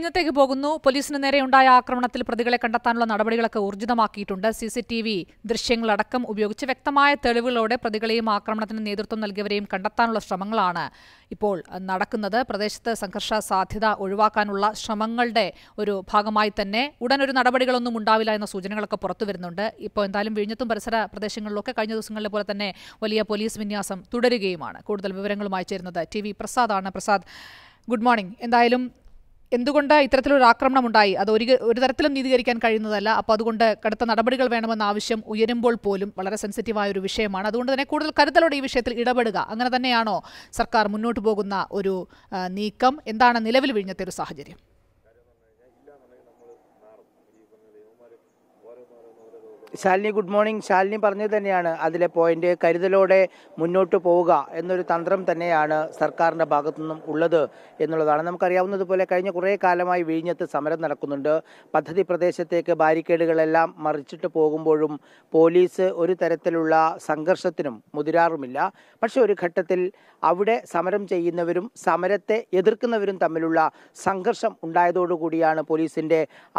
വിഴിഞ്ഞത്തേക്ക് പോകുന്നു പോലീസിന് നേരെയുണ്ടായ ആക്രമണത്തിൽ പ്രതികളെ കണ്ടെത്താനുള്ള നടപടികളൊക്കെ ഊർജിതമാക്കിയിട്ടുണ്ട് സി സി ടി വി ദൃശ്യങ്ങളടക്കം ഉപയോഗിച്ച് വ്യക്തമായ തെളിവുകളോടെ പ്രതികളെയും ആക്രമണത്തിന് നേതൃത്വം നൽകിയവരെയും കണ്ടെത്താനുള്ള ശ്രമങ്ങളാണ് ഇപ്പോൾ നടക്കുന്നത് പ്രദേശത്ത് സംഘർഷ സാധ്യത ഒഴിവാക്കാനുള്ള ശ്രമങ്ങളുടെ ഒരു ഭാഗമായി തന്നെ ഉടൻ ഒരു നടപടികളൊന്നും ഉണ്ടാവില്ല എന്ന സൂചനകളൊക്കെ പുറത്തു വരുന്നുണ്ട് ഇപ്പോൾ എന്തായാലും വിഴിഞ്ഞത്തും പരിസര പ്രദേശങ്ങളിലൊക്കെ കഴിഞ്ഞ ദിവസങ്ങളിലെ പോലെ തന്നെ വലിയ പോലീസ് വിന്യാസം തുടരുകയുമാണ് കൂടുതൽ വിവരങ്ങളുമായി ചേരുന്നത് ടി വി പ്രസാദാണ് പ്രസാദ് ഗുഡ് മോർണിംഗ് എന്തായാലും എന്തുകൊണ്ട് ഇത്തരത്തിലൊരു ആക്രമണം ഉണ്ടായി അത് ഒരു ഒരു തരത്തിലും നീതികരിക്കാൻ കഴിയുന്നതല്ല അപ്പോൾ അതുകൊണ്ട് കടുത്ത നടപടികൾ വേണമെന്ന ആവശ്യം ഉയരുമ്പോൾ പോലും വളരെ സെൻസിറ്റീവായ ഒരു വിഷയമാണ് അതുകൊണ്ട് തന്നെ കൂടുതൽ കരുതലോടെ ഈ വിഷയത്തിൽ ഇടപെടുക അങ്ങനെ തന്നെയാണോ സർക്കാർ മുന്നോട്ട് പോകുന്ന ഒരു നീക്കം എന്താണ് നിലവിൽ വിഴിഞ്ഞത്തെ ഒരു സാഹചര്യം ശാലിനി ഗുഡ് മോർണിംഗ് ശാലിനി പറഞ്ഞത് തന്നെയാണ് അതിലെ പോയിന്റ് കരുതലോടെ മുന്നോട്ട് പോവുക എന്നൊരു തന്ത്രം തന്നെയാണ് സർക്കാരിൻ്റെ ഭാഗത്തുനിന്നും ഉള്ളത് എന്നുള്ളതാണ് നമുക്കറിയാവുന്നതുപോലെ കഴിഞ്ഞ കുറേ കാലമായി വിഴിഞ്ഞത്ത് സമരം നടക്കുന്നുണ്ട് പദ്ധതി പ്രദേശത്തേക്ക് ബാരിക്കേഡുകളെല്ലാം മറിച്ചിട്ട് പോകുമ്പോഴും പോലീസ് ഒരു തരത്തിലുള്ള സംഘർഷത്തിനും മുതിരാറുമില്ല പക്ഷേ ഒരു ഘട്ടത്തിൽ അവിടെ സമരം ചെയ്യുന്നവരും സമരത്തെ എതിർക്കുന്നവരും തമ്മിലുള്ള സംഘർഷം ഉണ്ടായതോടുകൂടിയാണ് പോലീസിൻ്റെ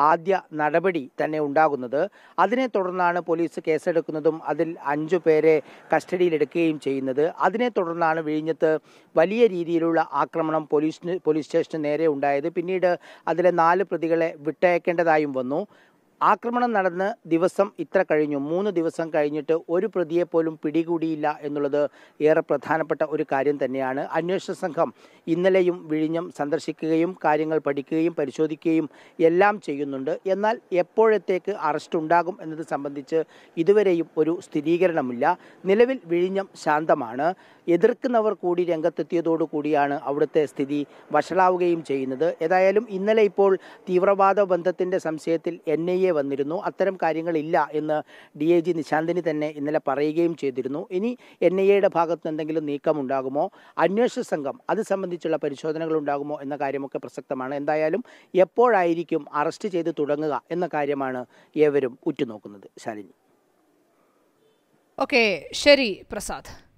ആദ്യ നടപടി തന്നെ ഉണ്ടാകുന്നത് അതിനെ തുടർന്ന് തുടർന്നാണ് പോലീസ് കേസെടുക്കുന്നതും അതിൽ അഞ്ചു പേരെ കസ്റ്റഡിയിലെടുക്കുകയും ചെയ്യുന്നത് അതിനെ തുടർന്നാണ് വിഴിഞ്ഞത്ത് വലിയ രീതിയിലുള്ള ആക്രമണം പോലീസിന് പോലീസ് സ്റ്റേഷന് നേരെ ഉണ്ടായത് പിന്നീട് അതിലെ നാല് പ്രതികളെ വിട്ടയക്കേണ്ടതായും വന്നു ആക്രമണം നടന്ന് ദിവസം ഇത്ര കഴിഞ്ഞു മൂന്ന് ദിവസം കഴിഞ്ഞിട്ട് ഒരു പ്രതിയെ പോലും പിടികൂടിയില്ല എന്നുള്ളത് ഏറെ പ്രധാനപ്പെട്ട ഒരു കാര്യം തന്നെയാണ് അന്വേഷണ സംഘം ഇന്നലെയും വിഴിഞ്ഞം സന്ദർശിക്കുകയും കാര്യങ്ങൾ പഠിക്കുകയും പരിശോധിക്കുകയും എല്ലാം ചെയ്യുന്നുണ്ട് എന്നാൽ എപ്പോഴത്തേക്ക് അറസ്റ്റ് ഉണ്ടാകും എന്നത് സംബന്ധിച്ച് ഇതുവരെയും ഒരു സ്ഥിരീകരണമില്ല നിലവിൽ വിഴിഞ്ഞം ശാന്തമാണ് എതിർക്കുന്നവർ കൂടി കൂടിയാണ് അവിടുത്തെ സ്ഥിതി വഷളാവുകയും ചെയ്യുന്നത് ഏതായാലും ഇന്നലെ ഇപ്പോൾ തീവ്രവാദ ബന്ധത്തിൻ്റെ സംശയത്തിൽ എൻ ഐ എ മുന്നേ വന്നിരുന്നു അത്തരം കാര്യങ്ങളില്ല എന്ന് ഡി ഐ ജി നിശാന്തിനി തന്നെ ഇന്നലെ പറയുകയും ചെയ്തിരുന്നു ഇനി എൻ ഐ എയുടെ ഭാഗത്ത് എന്തെങ്കിലും നീക്കമുണ്ടാകുമോ അന്വേഷണ സംഘം അത് സംബന്ധിച്ചുള്ള പരിശോധനകൾ ഉണ്ടാകുമോ എന്ന കാര്യമൊക്കെ പ്രസക്തമാണ് എന്തായാലും എപ്പോഴായിരിക്കും അറസ്റ്റ് ചെയ്ത് തുടങ്ങുക എന്ന കാര്യമാണ് ഏവരും ഉറ്റുനോക്കുന്നത് ശാലിനി ഓക്കെ ശരി പ്രസാദ്